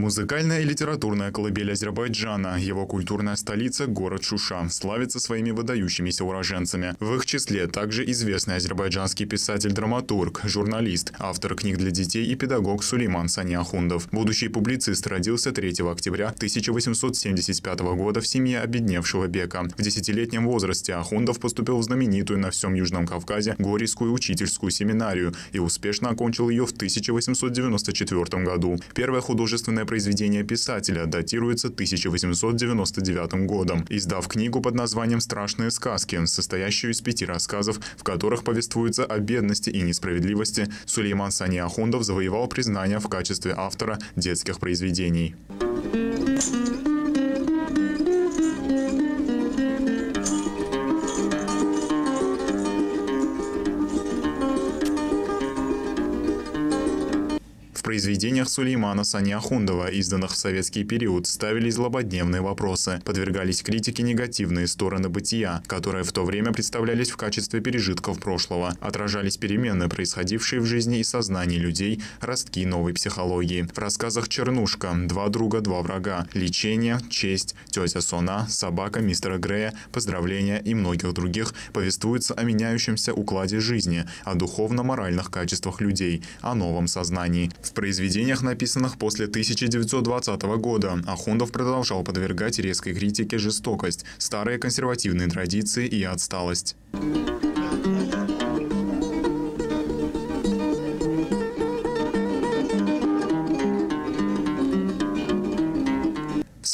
Музыкальная и литературная колыбель Азербайджана, его культурная столица – город Шуша, славится своими выдающимися уроженцами. В их числе также известный азербайджанский писатель-драматург, журналист, автор книг для детей и педагог Сулейман Саняхундов. Будущий публицист родился 3 октября 1875 года в семье обедневшего бека. В десятилетнем возрасте Ахундов поступил в знаменитую на всем Южном Кавказе Горийскую учительскую семинарию и успешно окончил ее в 1894 году. Первое художественное Первое произведение писателя датируется 1899 годом, издав книгу под названием «Страшные сказки», состоящую из пяти рассказов, в которых повествуется о бедности и несправедливости, Сулейман Сани Ахундов завоевал признание в качестве автора детских произведений. Thank you. произведениях Сулеймана Саниахундова, изданных в советский период, ставились злободневные вопросы, подвергались критике негативные стороны бытия, которые в то время представлялись в качестве пережитков прошлого, отражались перемены, происходившие в жизни и сознании людей, ростки новой психологии. В рассказах «Чернушка», «Два друга, два врага», «Лечение», «Честь», «Тетя Сона», «Собака», «Мистера Грея», «Поздравления» и многих других повествуются о меняющемся укладе жизни, о духовно-моральных качествах людей, о новом сознании. В произведениях, написанных после 1920 года, Ахундов продолжал подвергать резкой критике жестокость, старые консервативные традиции и отсталость.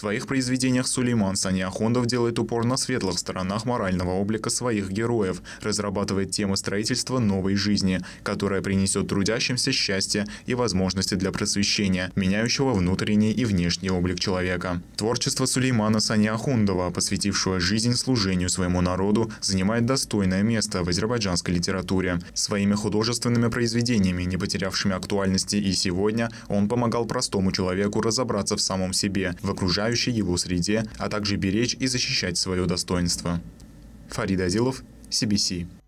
своих произведениях Сулейман Саниахондов делает упор на светлых сторонах морального облика своих героев, разрабатывает темы строительства новой жизни, которая принесет трудящимся счастье и возможности для просвещения, меняющего внутренний и внешний облик человека. Творчество Сулеймана Саниахондова, посвятившего жизнь служению своему народу, занимает достойное место в азербайджанской литературе. Своими художественными произведениями, не потерявшими актуальности и сегодня, он помогал простому человеку разобраться в самом себе, в окружающем окружающей его среде, а также беречь и защищать свое достоинство. Фарид Азилов, CBC.